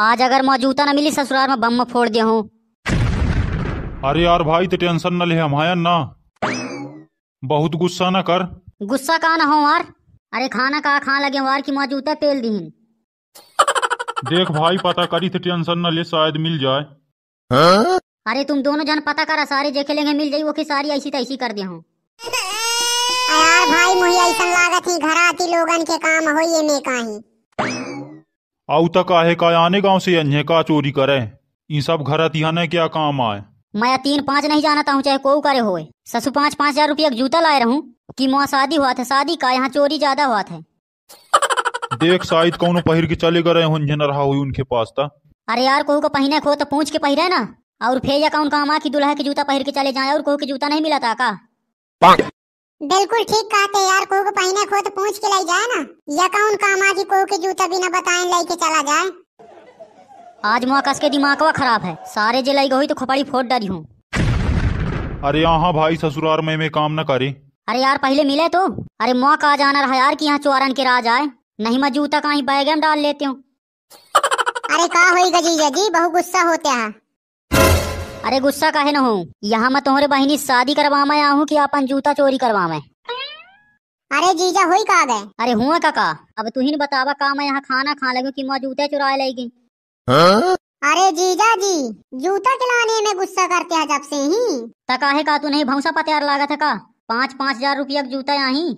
आज अगर मौजूदा न मिली ससुराल में बम फोड़ दे हूँ अरे यार भाई तो टेंशन न ले हमाया ना बहुत गुस्सा ना कर गुस्सा कहा ना हो यार अरे खाना कहा खा लगे वार की मौजूदा तेल दी देख भाई पता करी थे तो टेंशन न ले शायद मिल जाए हा? अरे तुम दोनों जन पता कर सारे देखे लेंगे मिल जाये वो की सारी ऐसी तैसी कर दे हूँ यार भाई मुझे ऐसा लागत ही घर आती लोगन के काम हो ये में कहीं आऊ तक आहे का आने गांव से अन्हे का चोरी करे इन सब घर तिहाने क्या काम आए मैं तीन पाँच नहीं जानता हूँ चाहे को करे हो ससु पाँच पाँच हजार रूपया जूता लाए रहूँ की माँ शादी हुआ था शादी का यहाँ चोरी ज्यादा हुआ था देख शायद कौन पहिर के चले गए हो रहा हुई उनके पास था अरे यार कोहू का पहने खो तो पूछ के पहरे ना और फिर या कौन काम आ की दुल्हा के जूता पहर के चले जाए और कोहू के जूता नहीं मिला था का बिल्कुल ठीक कहते यार को पहने खुद तो पूछ के ले जाए ना या कौन काम जी को के जूता बिना बताए लेके चला जाए आज मुआ के दिमाग वा खराब है सारे जे लई गई तो खोपड़ी फोड़ डाली हूँ अरे यहाँ भाई ससुराल में में काम न करे अरे यार पहले मिले तो अरे मुआ कहा जाना रहा यार कि यहाँ चोरन के राज आए नहीं मैं जूता कहीं बैग में डाल लेती हूँ अरे का होई गजी जी बहु गुस्सा होते हैं अरे गुस्सा काहे न हो यहाँ मैं तुम्हारे बहिनी शादी करवा मैं आऊँ की अपन जूता चोरी करवा मैं अरे जीजा हुई का गए अरे हुआ काका अब तू ही बतावा का मैं यहाँ खाना खा लगे की माँ जूते चुरा लेगी हाँ? अरे जीजा जी जूता चलाने में गुस्सा करते हैं जब से ही तकाहे का तू नहीं भौसा पत्यार लागा था का पाँच पाँच हजार रुपया जूता यही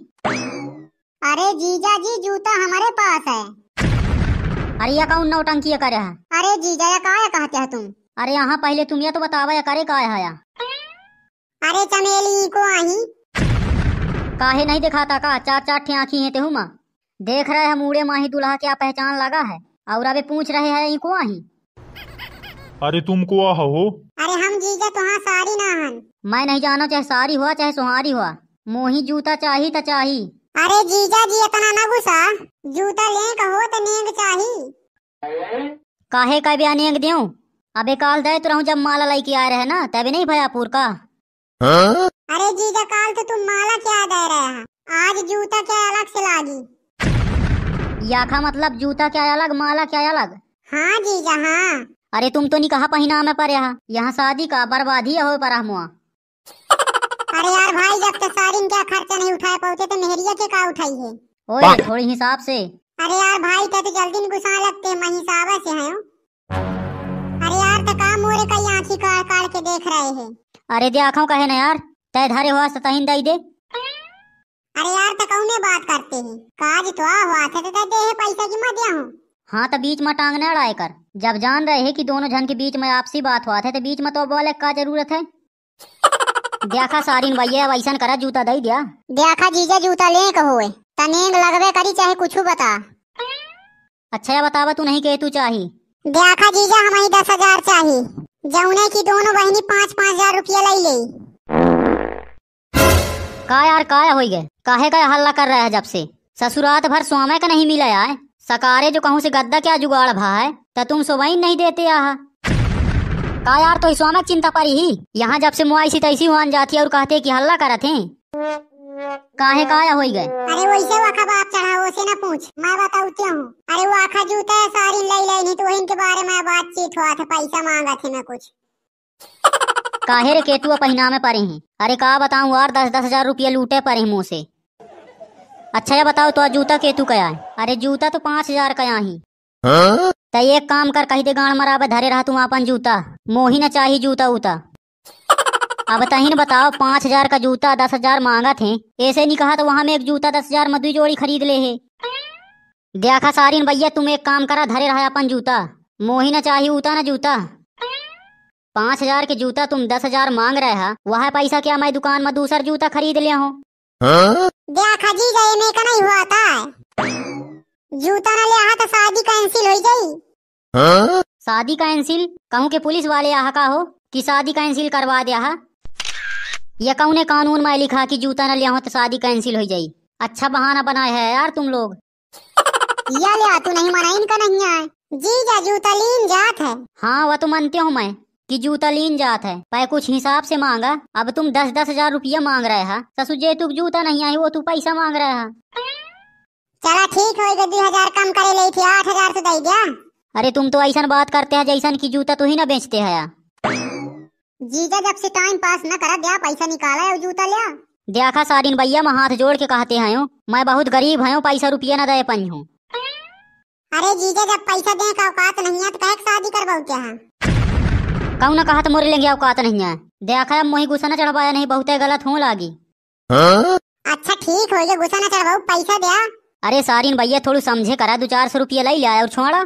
अरे जीजा जी जूता हमारे पास है अरे यह का नौटंकी कर है अरे जीजा ये कहा कहते हैं तुम अरे यहाँ पहले तुम ये तो बतावा या करे का आया अरे चमेली को आही काहे नहीं दिखाता का चार चार ठे आँखी है तेहूमा देख रहे हैं मूड़े माही दुल्हा क्या पहचान लगा है और अबे पूछ रहे हैं इनको आही अरे तुम को आ हो अरे हम जीजा तो हाँ सारी ना हन मैं नहीं जाना चाहे सारी हुआ चाहे सुहारी हुआ मोही जूता चाही तो चाही अरे जीजा जी इतना ना गुस्सा जूता लेंग कहो तो नेंग चाही काहे का भी नेंग देऊं अबे काल दे तुरहूँ जब माला लाई के आ रहे ना तभी नहीं भयापुर का हाँ? अरे जीजा काल तो तुम माला क्या दे रहे आज जूता क्या अलग से लागी याखा मतलब जूता क्या अलग माला क्या अलग हाँ जीजा हाँ अरे तुम तो नहीं कहा पहना में पर यहाँ यहाँ शादी का बर्बादी हो पर अरे यार भाई जब तक सारी क्या खर्चा नहीं उठाए पहुँचे तो मेहरिया के का उठाई है थोड़ी हिसाब से अरे यार भाई तो जल्दी गुस्सा लगते हैं मैं हिसाब से है हमरे कई आंखी काल काल के देख रहे हैं अरे दे आंखों का है ना यार तय धारे हुआ सताहिन दई दे अरे यार तो कौने बात करते हैं काज तो आ हुआ थे तो दे है पैसे की मत हूं हाँ तो बीच में टांग ना अड़ाए कर जब जान रहे है कि दोनों जन के बीच में आपसी बात हुआ थे तो बीच में तो बोले का जरूरत है देखा सारिन भैया वैसन करा जूता दई दिया देखा जीजे जूता ले कहो तनेंग लगवे करी चाहे कुछ बता अच्छा बतावा तू नहीं कहे तू चाही देखा जीजा हमारी दस हजार चाहिए जौने की दोनों बहनी पाँच पाँच हजार रुपया ले ली का यार का हो गए काहे का हल्ला कर रहा है जब से ससुरात भर स्वामी का नहीं मिला यार सकारे जो कहूँ से गद्दा क्या जुगाड़ भा है तो तुम सोवाई नहीं देते यहाँ का यार तो स्वामी चिंता पर ही यहाँ जब से मुआई तैसी हुआ जाती है और कहते कि हल्ला करते हैं काहे काया आया होई गए अरे वो इसे वाखा बाप चढ़ा वो से ना पूछ मैं बताऊ क्यों अरे वो आखा जूता है सारी लई लई नहीं तो वही के बारे में बातचीत हुआ था पैसा मांगा थे मैं कुछ काहे रे केतु पहना में पड़े हैं अरे का बताऊं और दस दस हजार रुपया लूटे पड़े मुँह से अच्छा ये बताओ तो जूता केतु कया है अरे जूता तो पाँच हजार कया ही तो एक काम कर कहीं दे गाड़ मराबे धरे रहा तू अपन जूता मोही न चाहिए जूता उता अब बताही ना बताओ पाँच हजार का जूता दस हजार मांगा थे ऐसे नहीं कहा तो वहाँ में एक जूता दस हजार मधु जोड़ी खरीद ले है देखा सारिन भैया तुम एक काम करा धरे रहा अपन जूता मोही ना चाहिए उता ना जूता पाँच हजार के जूता तुम दस हजार मांग रहे हो वह पैसा क्या मैं दुकान में दूसरा जूता खरीद लिया हूँ देखा जी गए में का नहीं हुआ था जूता ना ले तो शादी कैंसिल हो गई शादी कैंसिल कहूँ के पुलिस वाले आहा का हो कि शादी कैंसिल करवा दिया ये कौने कानून में लिखा कि जूता न लिया तो शादी कैंसिल हो जाये अच्छा बहाना बनाया है यार तुम लोग या लिया तू नहीं माना इनका नहीं आए जा जूता लीन जात है हाँ वह तो मानते हूँ मैं कि जूता लीन जात है पर कुछ हिसाब से मांगा अब तुम दस दस हजार रुपया मांग रहे हैं ससु जे तू जूता नहीं आई वो तू पैसा मांग रहे हैं चला ठीक हो दो हजार कम करे ले थी आठ हजार तो दे गया अरे तुम तो ऐसा बात करते हैं जैसा की जूता तू ही ना बेचते है जीजा जब से टाइम पास न करा दिया पैसा निकाला है जूता लिया देखा सारिन भैया मैं हाथ जोड़ के कहते हैं मैं बहुत गरीब है पैसा रुपया न दे पाई हूँ अरे जीजा जब पैसा दे का औकात नहीं है तो कहे शादी करवाओ क्या है कहू ना कहा तो मोरे लेंगे औकात नहीं है देखा मोही गुस्सा न चढ़वाया नहीं बहुत गलत हूँ लागी अच्छा ठीक हो गया गुस्सा न चढ़वाओ पैसा दिया अरे सारिन भैया थोड़ी समझे करा दो चार सौ रुपया ले लिया और छोड़ा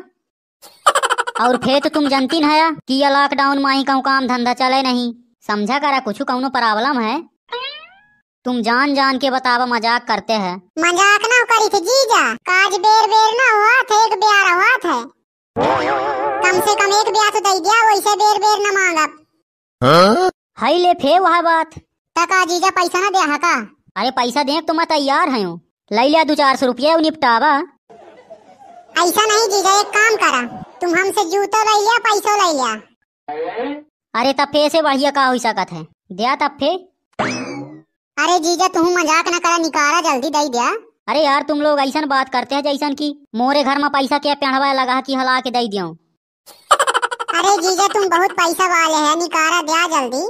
और फे तो तुम जानती न कि ये लॉकडाउन में ही कहूँ काम धंधा चले नहीं समझा करा कुछ कौनो प्रॉब्लम है तुम जान जान के बतावा मजाक करते है मजाक ना करी थी जीजा काज बेर बेर ना हुआ थे एक ब्याह हुआ थे कम से कम एक ब्याह तो दे दिया वैसे बेर बेर ना मांगा हां हई ले फे वह बात तका जीजा पैसा ना दिया का अरे पैसा दे तो मैं तैयार है ले लिया दो चार सौ रुपया निपटावा ऐसा नहीं जीजा एक काम करा तुम हमसे जूतो ले लिया पैसो ले लिया अरे तब फिर से बढ़िया का हो सकत है दिया तब फिर अरे जीजा तुम मजाक ना करा निकारा जल्दी दे दिया अरे यार तुम लोग ऐसा बात करते हैं जैसा की मोरे घर में पैसा क्या पेड़वा लगा की हला के दे दियो अरे जीजा तुम बहुत पैसा वाले हैं निकारा दिया जल्दी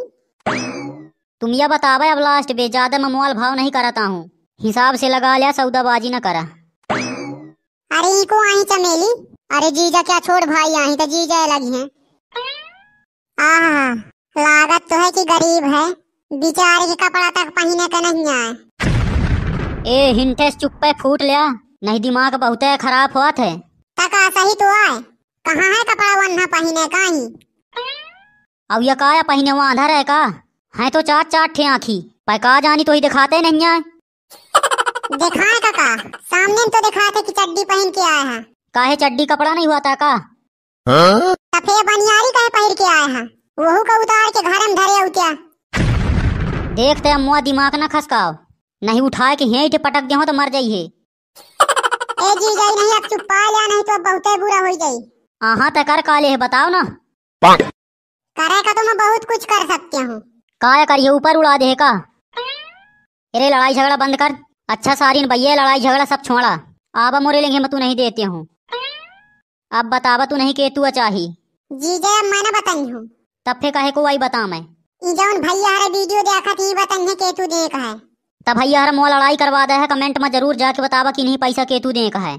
तुम यह बतावा अब लास्ट बे ज्यादा मैं मोबाइल भाव नहीं कराता हूँ हिसाब से लगा लिया सौदाबाजी न करा अरे को आई चमेली अरे जीजा क्या छोड़ भाई यहीं तो जीजा अलग हैं आहा लागत तो है कि गरीब है बेचारे के कपड़ा तक पहने का नहीं आए ए हिंटेस चुप पे फूट लिया नहीं दिमाग बहुत है खराब हुआ थे तका सही तो आए कहाँ है कपड़ा वन्ना पहने का ही अब ये काया पहने वहाँ आधा है का है तो चार चार ठे आँखी पैका जानी तो ही दिखाते नहीं आए दिखाए काका तो सामने तो दिखाते कि चड्डी पहन के आए हैं काहे चड्डी कपड़ा नहीं हुआ था का हाँ? तफे बनियारी काहे पहिर के आए हैं वहू का उतार के घर में धरे उत्या देखते हम मुआ दिमाग ना खसकाओ नहीं उठाए के हेठ पटक देहो तो मर जाइए ए जी जाई नहीं अब चुपा पा लिया नहीं तो बहुते बुरा हो जाई आहा त कर काले है बताओ ना करे का तो मैं बहुत कुछ कर सकती हूँ काय करिए ऊपर उड़ा दे का अरे लड़ाई झगड़ा बंद कर अच्छा सारी भैया लड़ाई झगड़ा सब छोड़ा आबा मोरे लेंगे मैं तू नहीं देती हूँ अब बतावा तू नहीं के तू चाही जय मैं ना बताई हूँ तब फे कहे को आई बता मैं जौन भैया हर वीडियो देखत ही बतन के तू देख है तब भैया हर मोह लड़ाई करवा दे है कमेंट में जरूर जाके बतावा कि नहीं पैसा केतु देख है